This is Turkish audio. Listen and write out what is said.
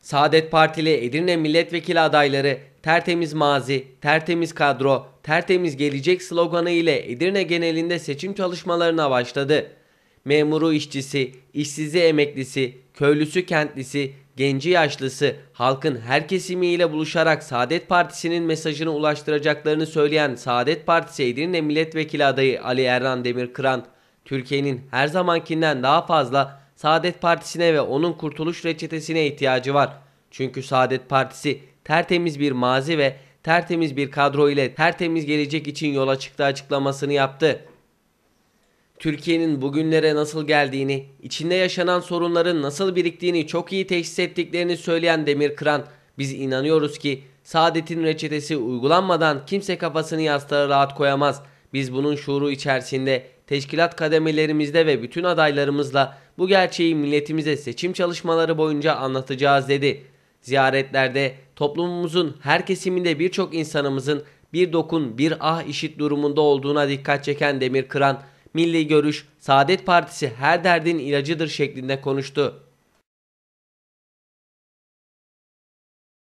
Saadet Partili Edirne milletvekili adayları tertemiz mazi, tertemiz kadro, tertemiz gelecek sloganı ile Edirne genelinde seçim çalışmalarına başladı. Memuru işçisi, işsizi emeklisi, köylüsü kentlisi, genci yaşlısı halkın her kesimiyle buluşarak Saadet Partisi'nin mesajını ulaştıracaklarını söyleyen Saadet Partisi Edirne milletvekili adayı Ali Erhan Demirkıran, Türkiye'nin her zamankinden daha fazla Saadet Partisi'ne ve onun kurtuluş reçetesine ihtiyacı var. Çünkü Saadet Partisi tertemiz bir mazi ve tertemiz bir kadro ile tertemiz gelecek için yola çıktı açıklamasını yaptı. Türkiye'nin bugünlere nasıl geldiğini, içinde yaşanan sorunların nasıl biriktiğini çok iyi teşhis ettiklerini söyleyen Demir Demirkıran, biz inanıyoruz ki saadetin reçetesi uygulanmadan kimse kafasını yastığa rahat koyamaz.'' Biz bunun şuuru içerisinde teşkilat kademelerimizde ve bütün adaylarımızla bu gerçeği milletimize seçim çalışmaları boyunca anlatacağız dedi. Ziyaretlerde toplumumuzun her kesiminde birçok insanımızın bir dokun bir ah işit durumunda olduğuna dikkat çeken Demir Kıran, Milli Görüş, Saadet Partisi her derdin ilacıdır şeklinde konuştu.